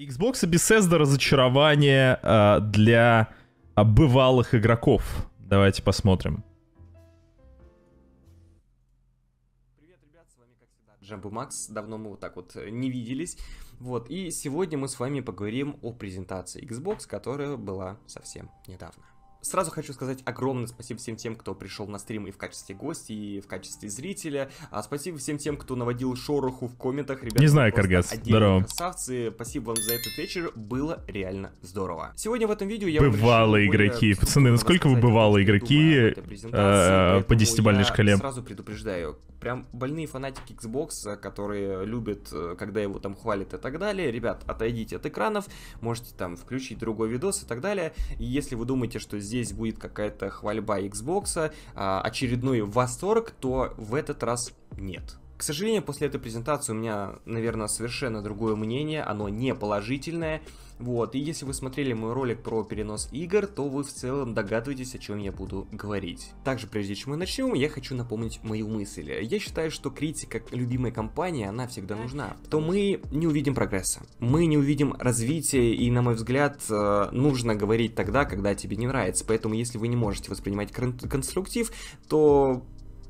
Xbox и Bethesda разочарование э, для э, бывалых игроков. Давайте посмотрим. Джамбу Макс, давно мы вот так вот э, не виделись. Вот, и сегодня мы с вами поговорим о презентации Xbox, которая была совсем недавно. Сразу хочу сказать огромное спасибо всем тем, кто пришел на стрим и в качестве гостя, и в качестве зрителя. А спасибо всем тем, кто наводил шороху в комментах. Ребята, Не знаю, Каргас. Здорово. Красавцы. Спасибо вам за этот вечер. Было реально здорово. Сегодня в этом видео я... Бывалые игроки. Пацаны, насколько вы бывалые игроки э, по десятибалльной шкале? сразу предупреждаю. Прям больные фанатики Xbox, э, которые любят, э, когда его там хвалят и так далее. Ребят, отойдите от экранов. Можете там включить другой видос и так далее. И если вы думаете, что здесь будет какая-то хвальба Xbox, а, очередной восторг, то в этот раз нет. К сожалению, после этой презентации у меня, наверное, совершенно другое мнение, оно не положительное. Вот, и если вы смотрели мой ролик про перенос игр, то вы в целом догадываетесь, о чем я буду говорить. Также, прежде чем мы начнем, я хочу напомнить мою мысль. Я считаю, что критика любимой компании, она всегда нужна. То мы не увидим прогресса, мы не увидим развития, и, на мой взгляд, э, нужно говорить тогда, когда тебе не нравится. Поэтому, если вы не можете воспринимать конструктив, то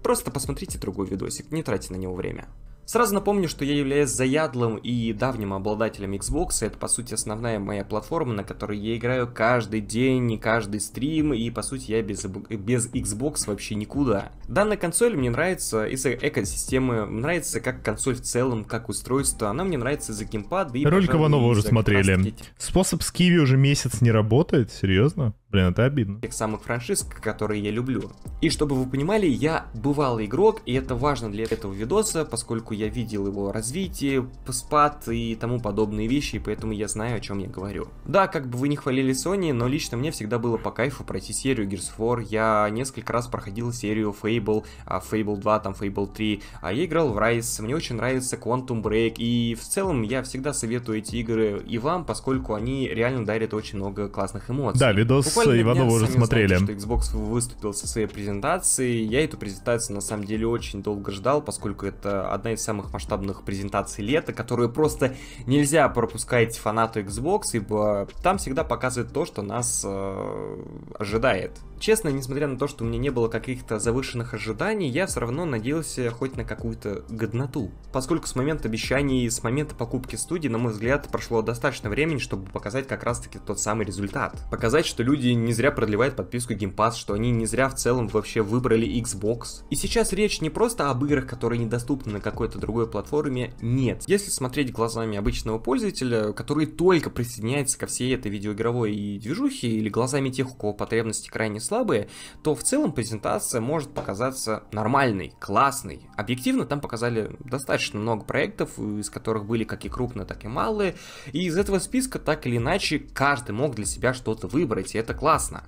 Просто посмотрите другой видосик, не тратьте на него время. Сразу напомню, что я являюсь заядлым и давним обладателем Xbox, и это по сути основная моя платформа, на которой я играю каждый день не каждый стрим, и по сути я без, без Xbox вообще никуда. Данная консоль мне нравится из-за экосистемы, нравится как консоль в целом, как устройство, она мне нравится из-за геймпада и... Ролик Иванова уже смотрели. Способ с Киви уже месяц не работает, серьезно? Блин, это обидно. Тех самых франшиз, которые я люблю. И чтобы вы понимали, я бывалый игрок, и это важно для этого видоса, поскольку я видел его развитие, спад и тому подобные вещи, и поэтому я знаю, о чем я говорю. Да, как бы вы не хвалили Sony, но лично мне всегда было по кайфу пройти серию Gears 4, я несколько раз проходил серию Fable, а, Fable 2, там Fable 3, а я играл в Rise, мне очень нравится Quantum Break, и в целом я всегда советую эти игры и вам, поскольку они реально дарят очень много классных эмоций. Да, видос с Ивановым уже смотрели. Знаете, что Xbox выступил со своей презентацией. Я эту презентацию на самом деле очень долго ждал, поскольку это одна из самых масштабных презентаций лета, которую просто нельзя пропускать фанату Xbox, ибо там всегда показывают то, что нас э, ожидает Честно, несмотря на то, что у меня не было каких-то завышенных ожиданий, я все равно надеялся хоть на какую-то годноту. Поскольку с момента обещаний и с момента покупки студии, на мой взгляд, прошло достаточно времени, чтобы показать как раз-таки тот самый результат. Показать, что люди не зря продлевают подписку Game Pass, что они не зря в целом вообще выбрали Xbox. И сейчас речь не просто об играх, которые недоступны на какой-то другой платформе, нет. Если смотреть глазами обычного пользователя, который только присоединяется ко всей этой видеоигровой движухе, или глазами тех, у кого потребности крайне слабые, то в целом презентация может показаться нормальной, классной. Объективно там показали достаточно много проектов, из которых были как и крупные, так и малые, и из этого списка так или иначе каждый мог для себя что-то выбрать, и это классно.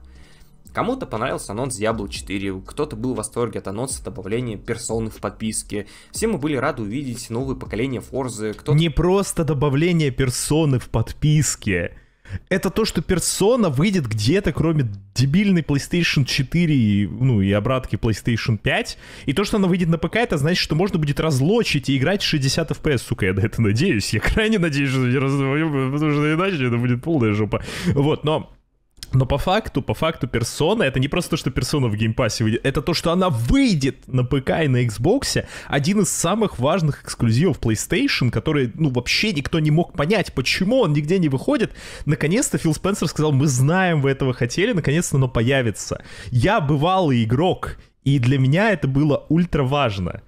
Кому-то понравился анонс Diablo 4, кто-то был в восторге от анонса добавления персоны в подписке. Все мы были рады увидеть новое поколение Форзы. Кто -то... Не просто добавление персоны в подписке это то, что персона выйдет где-то, кроме дебильной PlayStation 4 и, ну, и обратки PlayStation 5. И то, что она выйдет на ПК, это значит, что можно будет разлочить и играть 60 FPS, сука, я на это надеюсь. Я крайне надеюсь, что не разлочу, потому что иначе это будет полная жопа. Вот, но но по факту, по факту персона, это не просто то, что персона в геймпассе выйдет, это то, что она выйдет на ПК и на Xbox, один из самых важных эксклюзивов PlayStation, который, ну, вообще никто не мог понять, почему он нигде не выходит. Наконец-то Фил Спенсер сказал, мы знаем, вы этого хотели, наконец-то оно появится. Я бывалый игрок, и для меня это было ультра важно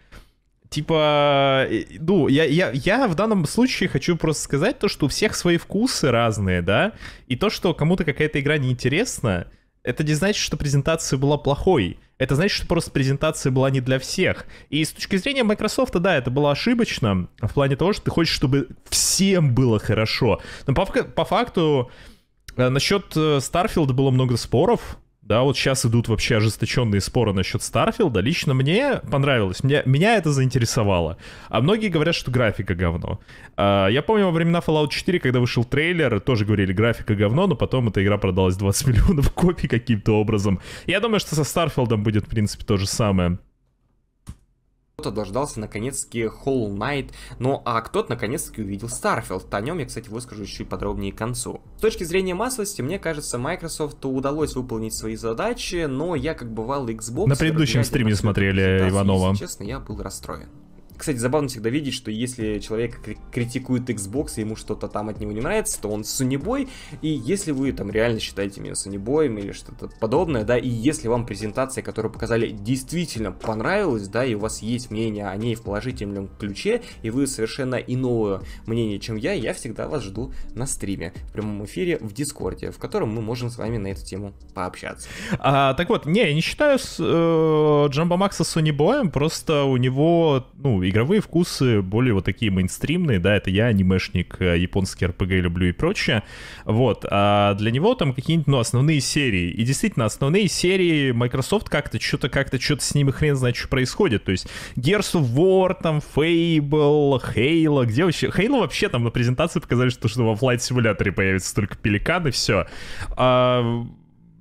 типа, э, ну, я, я, я в данном случае хочу просто сказать то, что у всех свои вкусы разные, да, и то, что кому-то какая-то игра неинтересна, это не значит, что презентация была плохой. Это значит, что просто презентация была не для всех. И с точки зрения Microsoft, да, это было ошибочно в плане того, что ты хочешь, чтобы всем было хорошо. Но по, по факту э, насчет э, Starfield было много споров, да, вот сейчас идут вообще ожесточенные споры насчет Старфилда. Лично мне понравилось, меня, меня это заинтересовало. А многие говорят, что графика говно. А, я помню во времена Fallout 4, когда вышел трейлер, тоже говорили, графика говно, но потом эта игра продалась 20 миллионов копий каким-то образом. Я думаю, что со Старфилдом будет, в принципе, то же самое кто-то дождался наконец-таки Hollow Knight, ну а кто-то наконец-таки увидел Starfield. О нем я, кстати, выскажу чуть подробнее к концу. С точки зрения массовости, мне кажется, Microsoft удалось выполнить свои задачи, но я, как бывал Xbox... На предыдущем стриме смотрели Иванова. Если честно, я был расстроен. Кстати, забавно всегда видеть, что если человек критикует Xbox и ему что-то там от него не нравится, то он сунебой, и если вы там реально считаете меня сунебоем или что-то подобное, да, и если вам презентация, которую показали, действительно понравилась, да, и у вас есть мнение о ней в положительном ключе, и вы совершенно иное мнение, чем я, я всегда вас жду на стриме, в прямом эфире, в Дискорде, в котором мы можем с вами на эту тему пообщаться. А, так вот, не, я не считаю с, э, Джамбо Макса сунебоем, просто у него, ну, игровые вкусы более вот такие мейнстримные, да, это я анимешник, э, японский РПГ люблю и прочее, вот, а для него там какие-нибудь, ну, основные серии, и действительно, основные серии Microsoft как-то что-то, как-то что-то с ними хрен знает, что происходит, то есть Gears of War, там, Fable, Halo, где вообще, Halo вообще там на презентации показали, что, что в офлайн симуляторе появится только пеликан и все, а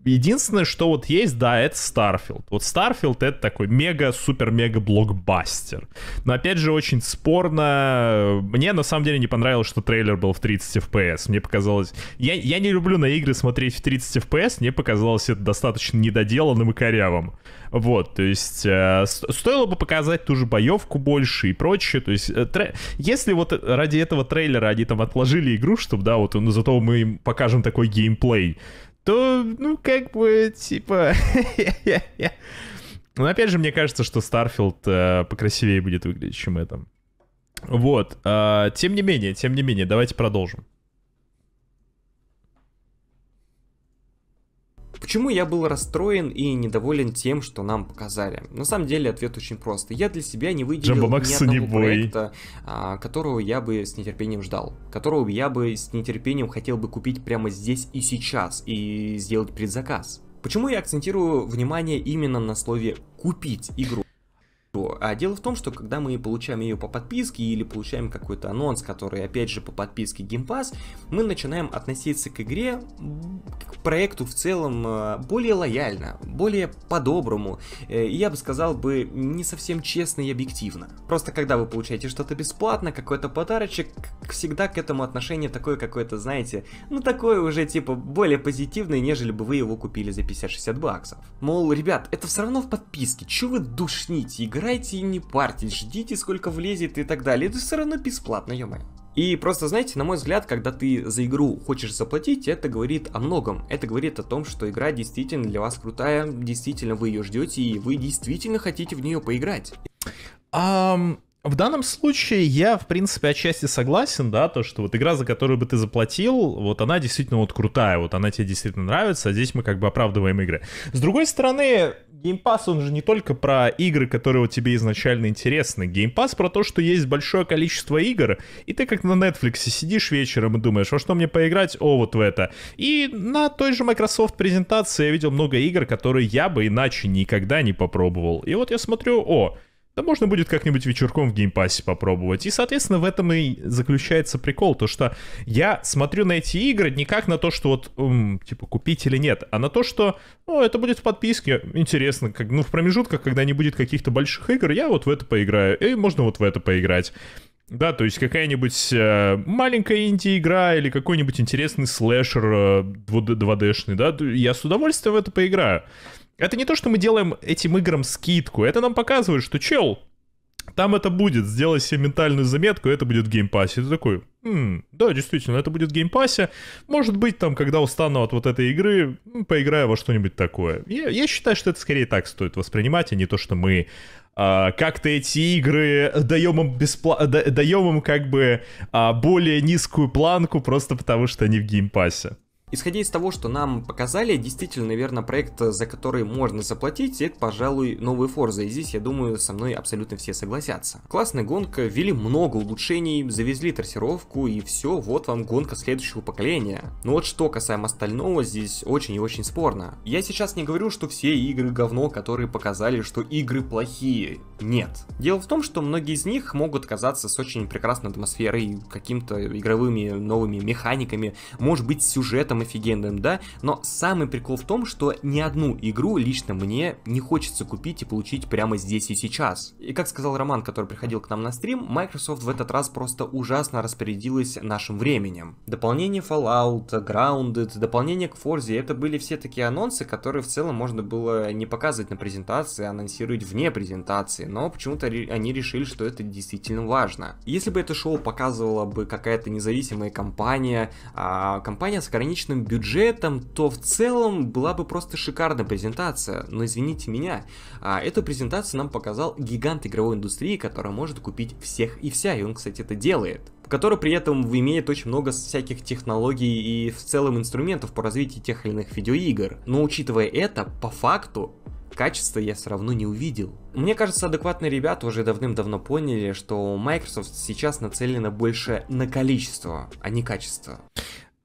Единственное, что вот есть, да, это Starfield. Вот Starfield это такой мега-супер-мега-блокбастер. Но опять же, очень спорно. Мне на самом деле не понравилось, что трейлер был в 30 FPS. Мне показалось... Я, я не люблю на игры смотреть в 30 FPS. Мне показалось это достаточно недоделанным и корявым. Вот, то есть э, стоило бы показать ту же боевку больше и прочее. То есть, э, тре... если вот ради этого трейлера они там отложили игру, чтобы, да, вот но ну, зато мы им покажем такой геймплей, то, ну, как бы, типа... Но ну, опять же, мне кажется, что Старфилд э, покрасивее будет выглядеть, чем это. Вот. Э, тем не менее, тем не менее, давайте продолжим. Почему я был расстроен и недоволен тем, что нам показали? На самом деле ответ очень прост. Я для себя не выделил Джамбо ни одного проекта, а, которого я бы с нетерпением ждал, которого я бы с нетерпением хотел бы купить прямо здесь и сейчас и сделать предзаказ. Почему я акцентирую внимание именно на слове «купить» игру? А дело в том, что когда мы получаем ее по подписке или получаем какой-то анонс, который опять же по подписке Game Pass, мы начинаем относиться к игре, к проекту в целом э, более лояльно, более по-доброму. Э, я бы сказал бы не совсем честно и объективно. Просто когда вы получаете что-то бесплатно, какой-то подарочек, всегда к этому отношение такое какое-то, знаете, ну такое уже типа более позитивное, нежели бы вы его купили за 50-60 баксов. Мол, ребят, это все равно в подписке, чего вы душните, игра играйте и не парьтесь, ждите сколько влезет и так далее, это все равно бесплатно, ё -моё. И просто, знаете, на мой взгляд, когда ты за игру хочешь заплатить, это говорит о многом. Это говорит о том, что игра действительно для вас крутая, действительно вы ее ждете и вы действительно хотите в нее поиграть. Um, в данном случае я, в принципе, отчасти согласен, да, то, что вот игра, за которую бы ты заплатил, вот она действительно вот крутая, вот она тебе действительно нравится, а здесь мы как бы оправдываем игры. С другой стороны, Game Pass, он же не только про игры, которые вот тебе изначально интересны. Game Pass про то, что есть большое количество игр, и ты как на Netflix сидишь вечером и думаешь, во что мне поиграть? О, вот в это. И на той же Microsoft презентации я видел много игр, которые я бы иначе никогда не попробовал. И вот я смотрю, о, да можно будет как-нибудь вечерком в геймпассе попробовать. И, соответственно, в этом и заключается прикол, то что я смотрю на эти игры не как на то, что вот, эм, типа, купить или нет, а на то, что, ну, это будет в подписке, интересно, как, ну, в промежутках, когда не будет каких-то больших игр, я вот в это поиграю, и можно вот в это поиграть. Да, то есть какая-нибудь э, маленькая инди-игра или какой-нибудь интересный слэшер э, 2D-шный, да, я с удовольствием в это поиграю. Это не то, что мы делаем этим играм скидку. Это нам показывает, что, чел, там это будет, сделай себе ментальную заметку, это будет в геймпассе. Ты такой, М, да, действительно, это будет в геймпассе. Может быть, там, когда устану от вот этой игры, поиграю во что-нибудь такое. Я, я считаю, что это скорее так стоит воспринимать, а не то, что мы а, как-то эти игры даем им, беспла... да, даем им как бы а, более низкую планку просто потому, что они в геймпассе. Исходя из того, что нам показали, действительно, наверное, проект, за который можно заплатить, это, пожалуй, новые Forza. И здесь, я думаю, со мной абсолютно все согласятся. Классная гонка, ввели много улучшений, завезли трассировку и все, вот вам гонка следующего поколения. Но вот что касаемо остального, здесь очень и очень спорно. Я сейчас не говорю, что все игры говно, которые показали, что игры плохие. Нет. Дело в том, что многие из них могут казаться с очень прекрасной атмосферой, каким-то игровыми новыми механиками, может быть сюжетом офигенным, да, но самый прикол в том, что ни одну игру лично мне не хочется купить и получить прямо здесь и сейчас. И как сказал Роман, который приходил к нам на стрим, Microsoft в этот раз просто ужасно распорядилась нашим временем. Дополнение Fallout, Grounded, дополнение к Forza, это были все такие анонсы, которые в целом можно было не показывать на презентации, а анонсировать вне презентации, но почему-то они решили, что это действительно важно. Если бы это шоу показывала бы какая-то независимая компания, а компания с ограниченным ограниченным бюджетом, то в целом была бы просто шикарная презентация. Но извините меня, а, эту презентацию нам показал гигант игровой индустрии, который может купить всех и вся, и он, кстати, это делает который при этом имеет очень много всяких технологий и в целом инструментов по развитию тех или иных видеоигр. Но учитывая это, по факту, качество я все равно не увидел. Мне кажется, адекватные ребята уже давным-давно поняли, что Microsoft сейчас нацелена больше на количество, а не качество.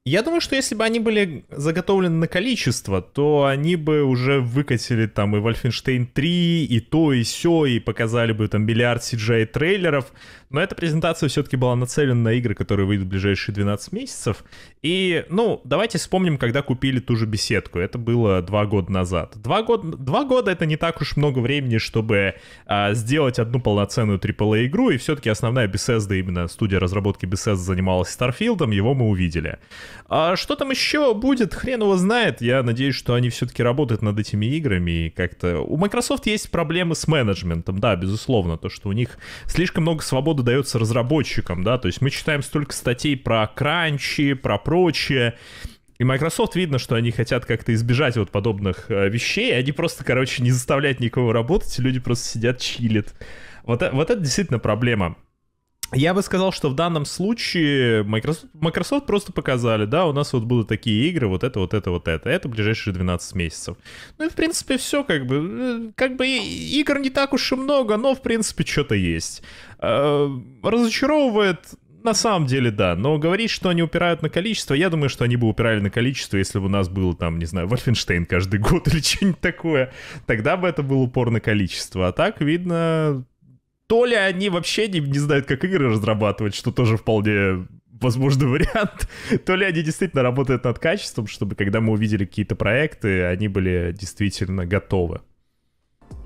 Я думаю, что если бы они были заготовлены на количество, то они бы уже выкатили там и Wolfenstein 3, и то, и все, и показали бы там миллиард CGI-трейлеров, но эта презентация все-таки была нацелена на игры, которые выйдут в ближайшие 12 месяцев. И, ну, давайте вспомним, когда купили ту же беседку. Это было два года назад. Два года, два года это не так уж много времени, чтобы а, сделать одну полноценную AAA-игру, и все-таки основная Bethesda, именно студия разработки Bethesda занималась Starfield, его мы увидели. А что там еще будет, хрен его знает. Я надеюсь, что они все-таки работают над этими играми и как-то... У Microsoft есть проблемы с менеджментом, да, безусловно, то, что у них слишком много свободы труда дается разработчикам, да, то есть мы читаем столько статей про кранчи, про прочее, и Microsoft видно, что они хотят как-то избежать вот подобных э, вещей, они просто, короче, не заставляют никого работать, люди просто сидят, чилят. Вот, э, вот это действительно проблема. Я бы сказал, что в данном случае Microsoft, Microsoft просто показали, да, у нас вот будут такие игры, вот это, вот это, вот это. Это ближайшие 12 месяцев. Ну и, в принципе, все как бы... Э, как бы игр не так уж и много, но, в принципе, что-то есть. Э, разочаровывает, на самом деле, да. Но говорить, что они упирают на количество, я думаю, что они бы упирали на количество, если бы у нас было там, не знаю, Вольфенштейн каждый год или что-нибудь такое. Тогда бы это был упор на количество. А так, видно, то ли они вообще не, не знают, как игры разрабатывать, что тоже вполне возможный вариант, то ли они действительно работают над качеством, чтобы когда мы увидели какие-то проекты, они были действительно готовы.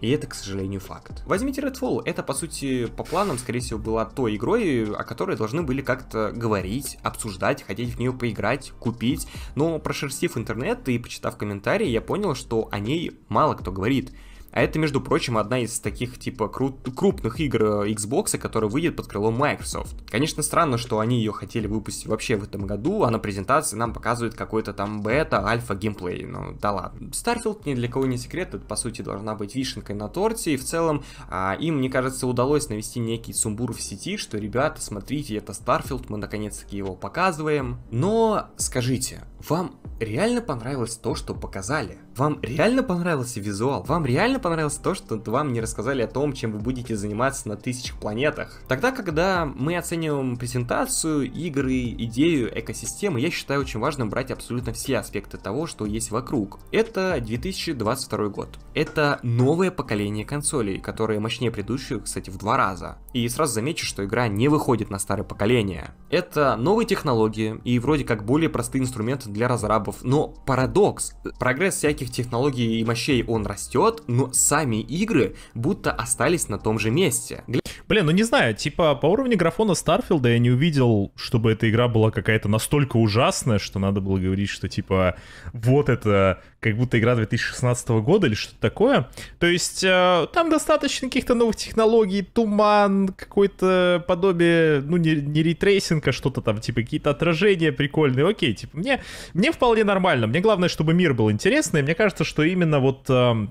И это, к сожалению, факт. Возьмите Redfall. Это, по сути, по планам, скорее всего, была той игрой, о которой должны были как-то говорить, обсуждать, хотеть в нее поиграть, купить. Но прошерстив интернет и почитав комментарии, я понял, что о ней мало кто говорит. А это, между прочим, одна из таких, типа, кру- крупных игр э, Xbox, которая выйдет под крыло Microsoft. Конечно, странно, что они ее хотели выпустить вообще в этом году, а на презентации нам показывают какой-то там бета, альфа геймплей. Ну, да ладно. Starfield ни для кого не секрет, это, по сути, должна быть вишенкой на торте, и в целом а, им, мне кажется, удалось навести некий сумбур в сети, что, ребята, смотрите, это Starfield, мы наконец-таки его показываем. Но, скажите, вам реально понравилось то, что показали? Вам реально понравился визуал? Вам реально понравилось то, что вам не рассказали о том, чем вы будете заниматься на тысячах планетах? Тогда, когда мы оцениваем презентацию, игры, идею, экосистемы, я считаю очень важным брать абсолютно все аспекты того, что есть вокруг. Это 2022 год. Это новое поколение консолей, которые мощнее предыдущих, кстати, в два раза. И сразу замечу, что игра не выходит на старое поколение. Это новые технологии и вроде как более простые инструменты для разрабов, но парадокс, э, прогресс всяких высоких технологий и мощей он растет, но сами игры будто остались на том же месте. Блин, ну не знаю, типа по уровню графона Старфилда я не увидел, чтобы эта игра была какая-то настолько ужасная, что надо было говорить, что типа вот это как будто игра 2016 года или что-то такое. То есть э, там достаточно каких-то новых технологий, туман, какое-то подобие, ну, не, не ретрейсинга, что-то там, типа какие-то отражения прикольные. Окей, типа, мне, мне вполне нормально. Мне главное, чтобы мир был интересный. Мне кажется, что именно вот... Э,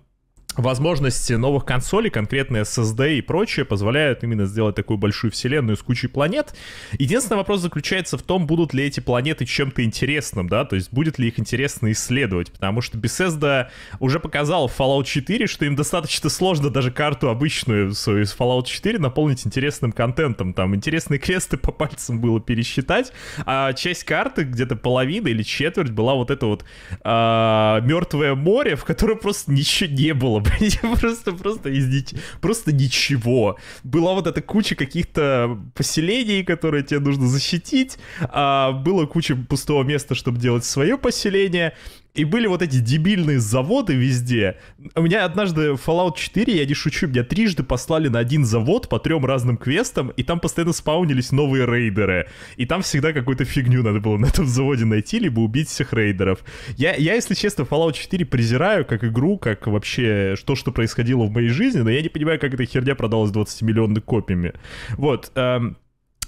возможности новых консолей, конкретно SSD и прочее, позволяют именно сделать такую большую вселенную с кучей планет. Единственный вопрос заключается в том, будут ли эти планеты чем-то интересным, да, то есть будет ли их интересно исследовать, потому что Bethesda уже показал в Fallout 4, что им достаточно сложно даже карту обычную свою из Fallout 4 наполнить интересным контентом, там интересные квесты по пальцам было пересчитать, а часть карты, где-то половина или четверть была вот это вот э, а, мертвое море, в котором просто ничего не было, блядь, просто, просто из просто ничего. Была вот эта куча каких-то поселений, которые тебе нужно защитить, а было куча пустого места, чтобы делать свое поселение, и были вот эти дебильные заводы везде. У меня однажды Fallout 4, я не шучу, меня трижды послали на один завод по трем разным квестам, и там постоянно спаунились новые рейдеры. И там всегда какую-то фигню надо было на этом заводе найти, либо убить всех рейдеров. Я, я если честно, Fallout 4 презираю как игру, как вообще то, что происходило в моей жизни, но я не понимаю, как эта херня продалась 20 миллионными копиями. Вот. Эм,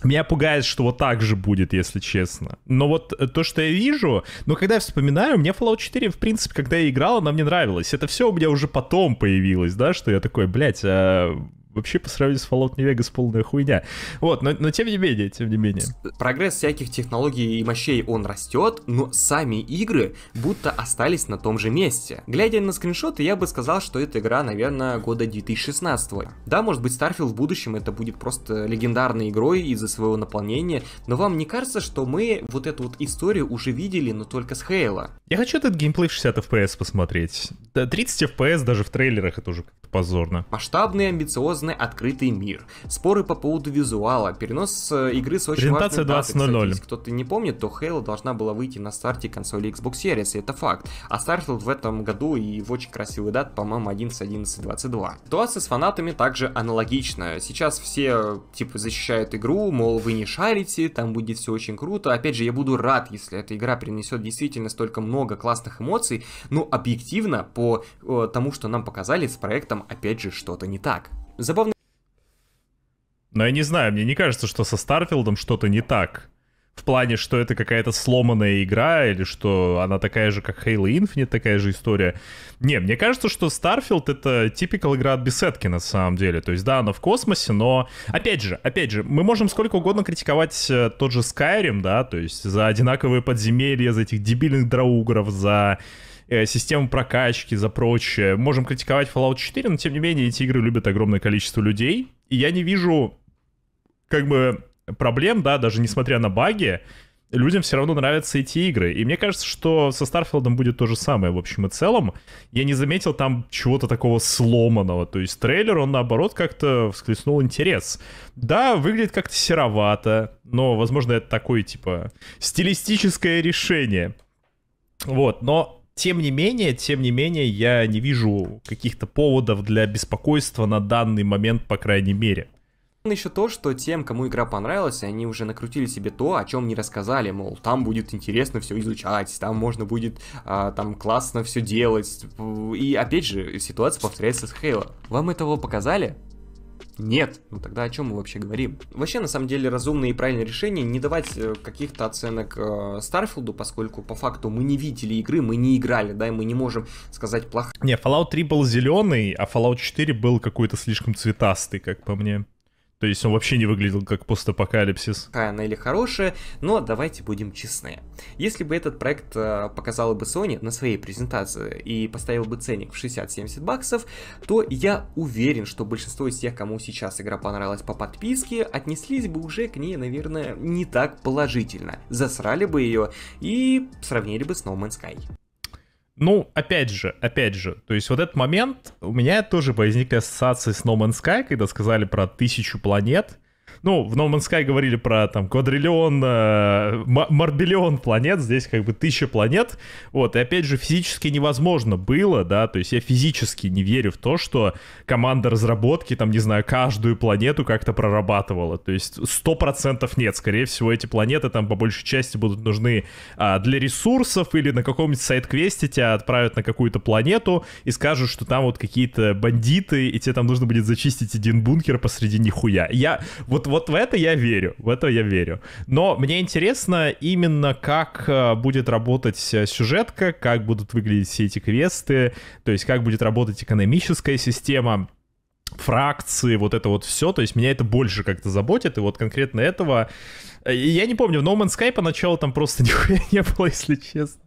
меня пугает, что вот так же будет, если честно. Но вот э, то, что я вижу, но когда я вспоминаю, мне Fallout 4, в принципе, когда я играл, она мне нравилась. Это все у меня уже потом появилось, да, что я такой, блядь, а вообще по сравнению с Fallout New Vegas полная хуйня. Вот, но, но тем не менее, тем не менее. Прогресс всяких технологий и мощей, он растет, но сами игры будто остались на том же месте. Глядя на скриншоты, я бы сказал, что эта игра, наверное, года 2016 Да, может быть, Starfield в будущем это будет просто легендарной игрой из-за своего наполнения, но вам не кажется, что мы вот эту вот историю уже видели, но только с Хейла? Я хочу этот геймплей 60 FPS посмотреть. 30 FPS даже в трейлерах это уже как-то позорно. Масштабные, амбициозные серьезный открытый мир. Споры по поводу визуала, перенос э, игры с очень важной датой, кто-то не помнит, то Halo должна была выйти на старте консоли Xbox Series, и это факт. А Starfield в этом году и в очень красивый дат, по-моему, 11-11-22. Ситуация с фанатами также аналогичная. Сейчас все, типа, защищают игру, мол, вы не шарите, там будет все очень круто. Опять же, я буду рад, если эта игра принесет действительно столько много классных эмоций, но объективно по э, тому, что нам показали с проектом, опять же, что-то не так. Забавно. Но я не знаю, мне не кажется, что со Старфилдом что-то не так. В плане, что это какая-то сломанная игра, или что она такая же, как Halo Infinite, такая же история. Не, мне кажется, что Starfield — это типикал игра от беседки, на самом деле. То есть, да, она в космосе, но... Опять же, опять же, мы можем сколько угодно критиковать э, тот же Skyrim, да, то есть за одинаковые подземелья, за этих дебильных драугров, за Э, систему прокачки, за прочее. Можем критиковать Fallout 4, но тем не менее эти игры любят огромное количество людей. И я не вижу как бы проблем, да, даже несмотря на баги, людям все равно нравятся эти игры. И мне кажется, что со Старфилдом будет то же самое, в общем и целом. Я не заметил там чего-то такого сломанного. То есть трейлер, он наоборот как-то всколеснул интерес. Да, выглядит как-то серовато, но, возможно, это такое, типа, стилистическое решение. Вот, но тем не менее, тем не менее, я не вижу каких-то поводов для беспокойства на данный момент, по крайней мере. Еще то, что тем, кому игра понравилась, они уже накрутили себе то, о чем не рассказали, мол, там будет интересно все изучать, там можно будет а, там классно все делать. И опять же, ситуация повторяется с Хейла. Вам этого показали? Нет, ну тогда о чем мы вообще говорим? Вообще, на самом деле, разумное и правильное решение не давать э, каких-то оценок э, Старфилду, поскольку по факту мы не видели игры, мы не играли, да, и мы не можем сказать плохо. Не, Fallout 3 был зеленый, а Fallout 4 был какой-то слишком цветастый, как по мне. То есть он вообще не выглядел как постапокалипсис. Она или хорошая, но давайте будем честны. Если бы этот проект э, показал бы Sony на своей презентации и поставил бы ценник в 60-70 баксов, то я уверен, что большинство из тех, кому сейчас игра понравилась по подписке, отнеслись бы уже к ней, наверное, не так положительно. Засрали бы ее и сравнили бы с No Man's Sky. Ну, опять же, опять же, то есть вот этот момент, у меня тоже возникли ассоциации с No Man's Sky, когда сказали про тысячу планет — ну, в No Man's Sky говорили про там квадриллион, э, морбиллион планет, здесь как бы тысяча планет, вот, и опять же, физически невозможно было, да, то есть я физически не верю в то, что команда разработки, там, не знаю, каждую планету как-то прорабатывала, то есть сто процентов нет, скорее всего, эти планеты там по большей части будут нужны а, для ресурсов или на каком-нибудь сайт-квесте тебя отправят на какую-то планету и скажут, что там вот какие-то бандиты, и тебе там нужно будет зачистить один бункер посреди нихуя. Я вот, вот вот в это я верю, в это я верю. Но мне интересно именно, как э, будет работать э, сюжетка, как будут выглядеть все эти квесты, то есть как будет работать экономическая система, фракции, вот это вот все, то есть меня это больше как-то заботит, и вот конкретно этого... Э, я не помню, в No Man's Sky поначалу там просто нихуя не было, если честно.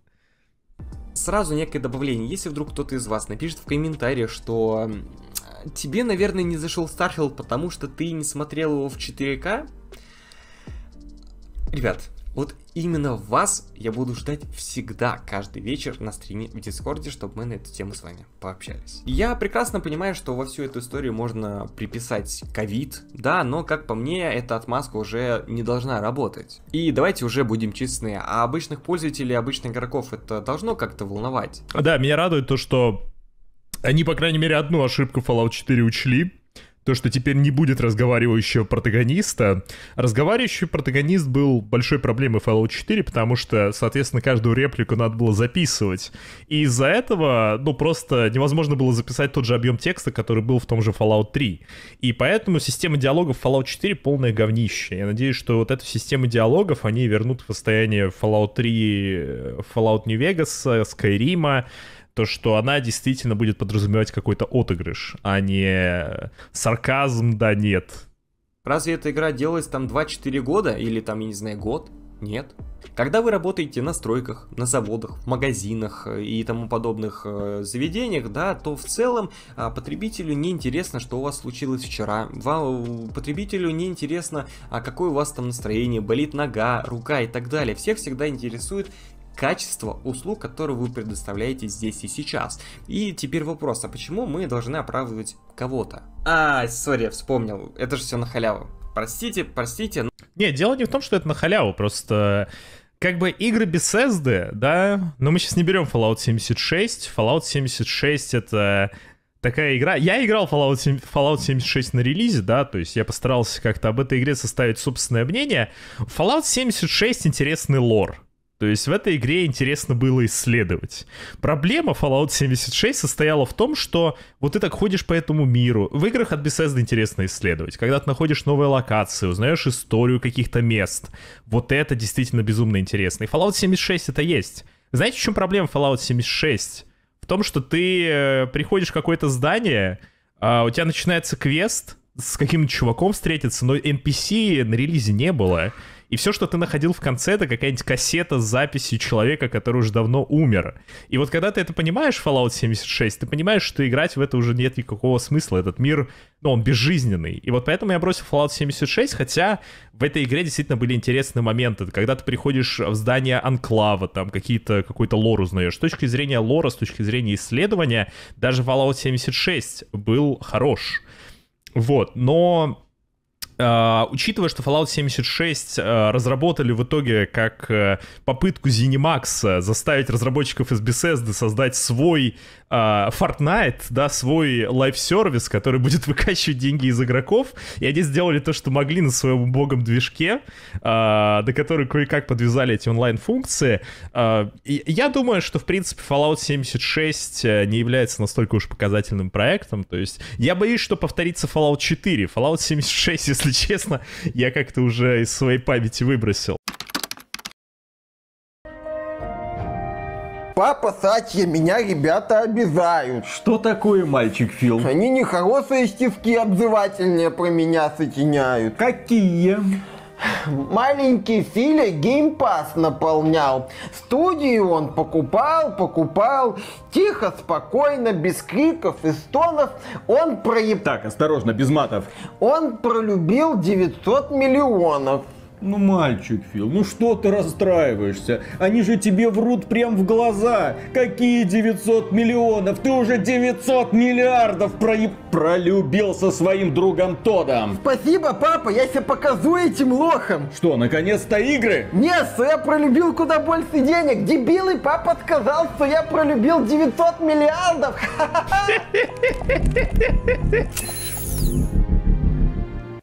Сразу некое добавление. Если вдруг кто-то из вас напишет в комментариях, что тебе, наверное, не зашел Starfield, потому что ты не смотрел его в 4К. Ребят, вот именно вас я буду ждать всегда, каждый вечер на стриме в Дискорде, чтобы мы на эту тему с вами пообщались. Я прекрасно понимаю, что во всю эту историю можно приписать ковид, да, но, как по мне, эта отмазка уже не должна работать. И давайте уже будем честны, а обычных пользователей, обычных игроков это должно как-то волновать. Да, меня радует то, что они, по крайней мере, одну ошибку Fallout 4 учли. То, что теперь не будет разговаривающего протагониста. Разговаривающий протагонист был большой проблемой Fallout 4, потому что, соответственно, каждую реплику надо было записывать. И из-за этого, ну, просто невозможно было записать тот же объем текста, который был в том же Fallout 3. И поэтому система диалогов Fallout 4 полное говнище. Я надеюсь, что вот эту систему диалогов они вернут в состояние Fallout 3, э, Fallout New Vegas, э, Skyrim, то, что она действительно будет подразумевать какой-то отыгрыш, а не э, сарказм, да нет. Разве эта игра делалась там 2-4 года или там, я не знаю, год? Нет. Когда вы работаете на стройках, на заводах, в магазинах э, и тому подобных э, заведениях, да, то в целом э, потребителю не интересно, что у вас случилось вчера. Вам, потребителю не интересно, а какое у вас там настроение, болит нога, рука и так далее. Всех всегда интересует качество услуг, которые вы предоставляете здесь и сейчас. И теперь вопрос, а почему мы должны оправдывать кого-то? А, сори, вспомнил, это же все на халяву. Простите, простите. Но... Не, дело не в том, что это на халяву, просто как бы игры Bethesda, да, но мы сейчас не берем Fallout 76. Fallout 76 это такая игра. Я играл Fallout, 7, Fallout 76 на релизе, да, то есть я постарался как-то об этой игре составить собственное мнение. Fallout 76 интересный лор. То есть в этой игре интересно было исследовать. Проблема Fallout 76 состояла в том, что вот ты так ходишь по этому миру. В играх от Bethesda интересно исследовать. Когда ты находишь новые локации, узнаешь историю каких-то мест. Вот это действительно безумно интересно. И Fallout 76 это есть. Знаете, в чем проблема Fallout 76? В том, что ты э, приходишь в какое-то здание, а, у тебя начинается квест, с каким-то чуваком встретиться, но NPC на релизе не было. И все, что ты находил в конце, это какая-нибудь кассета с записью человека, который уже давно умер. И вот когда ты это понимаешь Fallout 76, ты понимаешь, что играть в это уже нет никакого смысла. Этот мир, ну, он безжизненный. И вот поэтому я бросил Fallout 76, хотя в этой игре действительно были интересные моменты. Когда ты приходишь в здание Анклава, там какие-то, какой-то лор узнаешь. С точки зрения лора, с точки зрения исследования, даже Fallout 76 был хорош. Вот, но а, учитывая, что Fallout 76 а, разработали в итоге как э, попытку ZeniMax э, заставить разработчиков из Bethesda создать свой а, Fortnite, да, свой лайв-сервис, который будет выкачивать деньги из игроков, и они сделали то, что могли на своем богом движке, до а, которой кое-как подвязали эти онлайн-функции. А, я думаю, что, в принципе, Fallout 76 э, не является настолько уж показательным проектом, то есть я боюсь, что повторится Fallout 4. Fallout 76, если честно, я как-то уже из своей памяти выбросил. Папа Сатья, меня ребята обижают. Что такое, мальчик Фил? Они нехорошие стиски обзывательные про меня сочиняют. Какие? Маленький Филя геймпас наполнял. Студию он покупал, покупал. Тихо, спокойно, без криков и стонов он проеб... Так, осторожно, без матов. Он пролюбил 900 миллионов. Ну, мальчик, Фил, ну что ты расстраиваешься? Они же тебе врут прям в глаза. Какие 900 миллионов? Ты уже 900 миллиардов про... пролюбил со своим другом Тодом. Спасибо, папа, я себя показу этим лохом. Что, наконец-то игры? Нет, я пролюбил куда больше денег. Дебилы, папа сказал, что я пролюбил 900 миллиардов.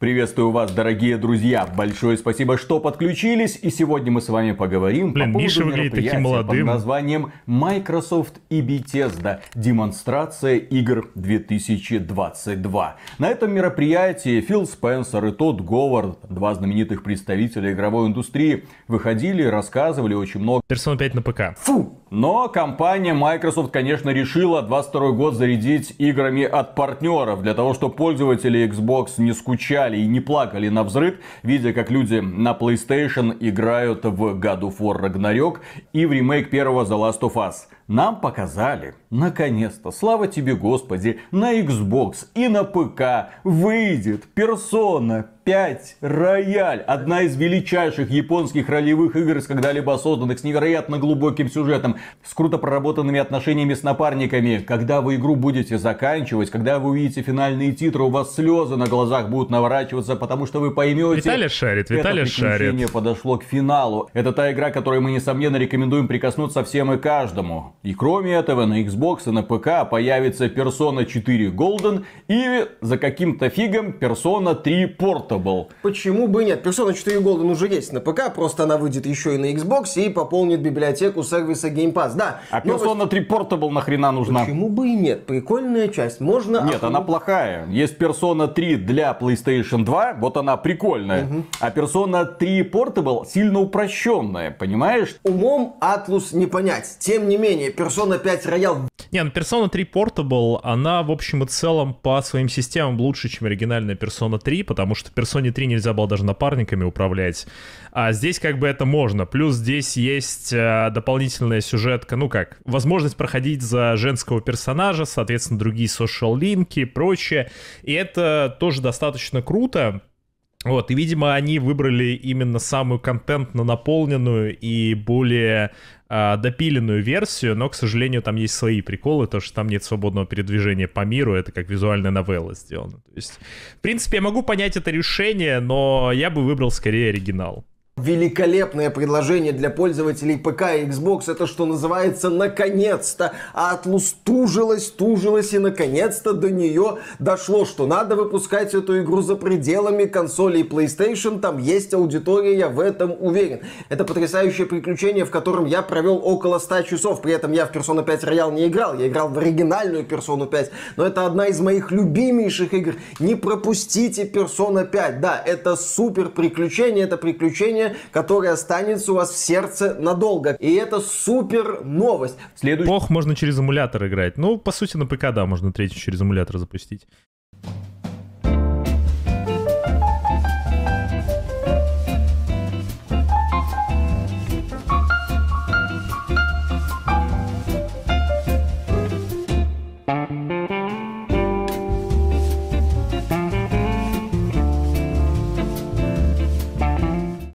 Приветствую вас, дорогие друзья. Большое спасибо, что подключились. И сегодня мы с вами поговорим Блин, по поводу мероприятия молодым. под названием Microsoft и Bethesda. Демонстрация игр 2022. На этом мероприятии Фил Спенсер и Тодд Говард, два знаменитых представителя игровой индустрии, выходили, рассказывали очень много. Персона 5 на ПК. Фу! Но компания Microsoft, конечно, решила 22 год зарядить играми от партнеров. Для того, чтобы пользователи Xbox не скучали и не плакали на взрыв, видя, как люди на PlayStation играют в God of War Ragnarok и в ремейк первого The Last of Us нам показали, наконец-то, слава тебе Господи, на Xbox и на ПК выйдет Persona 5 Рояль. Одна из величайших японских ролевых игр, когда-либо созданных, с невероятно глубоким сюжетом, с круто проработанными отношениями с напарниками. Когда вы игру будете заканчивать, когда вы увидите финальные титры, у вас слезы на глазах будут наворачиваться, потому что вы поймете... Виталий шарит, Виталий шарит. подошло к финалу. Это та игра, которой мы, несомненно, рекомендуем прикоснуться всем и каждому. И кроме этого на Xbox и на ПК появится Persona 4 Golden и за каким-то фигом Persona 3 Portable. Почему бы нет? Persona 4 Golden уже есть на ПК, просто она выйдет еще и на Xbox и пополнит библиотеку сервиса Game Pass. Да. А новость... Persona 3 Portable нахрена нужна? Почему бы и нет? Прикольная часть. Можно... Нет, она плохая. Есть Persona 3 для PlayStation 2, вот она прикольная. Угу. А Persona 3 Portable сильно упрощенная, понимаешь? Умом Атлус не понять. Тем не менее, Persona 5 Royal. Не, ну Persona 3 Portable, она в общем и целом по своим системам лучше, чем оригинальная Persona 3, потому что в Persona 3 нельзя было даже напарниками управлять. А здесь как бы это можно. Плюс здесь есть э, дополнительная сюжетка, ну как, возможность проходить за женского персонажа, соответственно, другие социал-линки и прочее. И это тоже достаточно круто. Вот, и, видимо, они выбрали именно самую контентно наполненную и более а, допиленную версию, но, к сожалению, там есть свои приколы, то, что там нет свободного передвижения по миру, это как визуальная новелла сделана. То есть, в принципе, я могу понять это решение, но я бы выбрал скорее оригинал. Великолепное предложение для пользователей ПК и Xbox, это что называется наконец-то, Атлус отлустужилась, тужилась и наконец-то до нее дошло, что надо выпускать эту игру за пределами консолей PlayStation, там есть аудитория, я в этом уверен. Это потрясающее приключение, в котором я провел около 100 часов, при этом я в Persona 5 Royal не играл, я играл в оригинальную Persona 5, но это одна из моих любимейших игр. Не пропустите Persona 5, да, это супер приключение, это приключение впечатление, которое останется у вас в сердце надолго. И это супер новость. Следующий... Пох можно через эмулятор играть. Ну, по сути, на ПК, да, можно третью через эмулятор запустить.